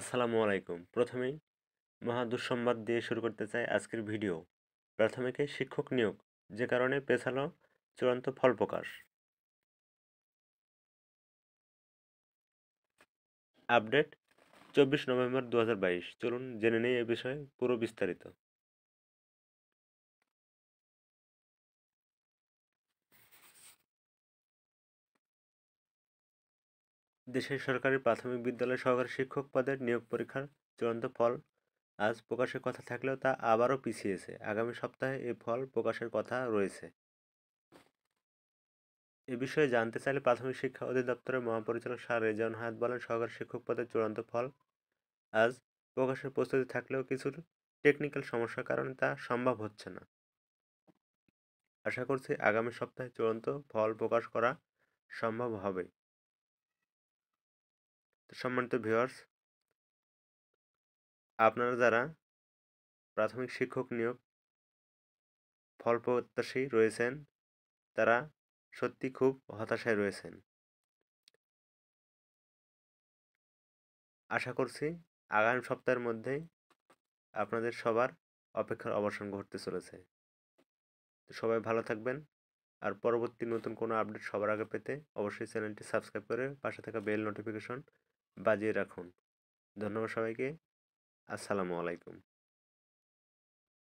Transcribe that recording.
আসসালামু আলাইকুম প্রথমেই মহা দুঃসংবাদ দিয়ে শুরু করতে চাই আজকের ভিডিও প্রাথমিকে শিক্ষক নিয়োগ যে কারণে পেছালো চূড়ান্ত ফল প্রকাশ আপডেট চব্বিশ নভেম্বর দু চলুন জেনে নেই এ বিষয়ে পুরো বিস্তারিত দেশের সরকারি প্রাথমিক বিদ্যালয় সহকারী শিক্ষক পদের নিয়োগ পরীক্ষার চূড়ান্ত ফল আজ প্রকাশের কথা থাকলেও তা আবারও পিছিয়েছে আগামী সপ্তাহে এই ফল প্রকাশের কথা রয়েছে এ বিষয়ে জানতে চাইলে প্রাথমিক শিক্ষা অধিদপ্তরের মহাপরিচালক শাহ রেজাউন হাত বলেন সহকারী শিক্ষক পদের চূড়ান্ত ফল আজ প্রকাশের প্রস্তুতি থাকলেও কিছু টেকনিক্যাল সমস্যার কারণে তা সম্ভব হচ্ছে না আশা করছি আগামী সপ্তাহে চূড়ান্ত ফল প্রকাশ করা সম্ভব হবে সম্মানিত ভিউয়ার্স আপনারা যারা প্রাথমিক শিক্ষক নিয়োগ ফলপ্রত্যাশী রয়েছেন তারা সত্যি খুব হতাশায় রয়েছেন আশা করছি আগামী সপ্তাহের মধ্যেই আপনাদের সবার অপেক্ষার অবসান ঘটতে চলেছে সবাই ভালো থাকবেন আর পরবর্তী নতুন কোনো আপডেট সবার আগে পেতে অবশ্যই চ্যানেলটি সাবস্ক্রাইব করে পাশে থাকা বেল নোটিফিকেশন বাজিয়ে রাখুন ধন্যবাদ সবাইকে আসসালামু আলাইকুম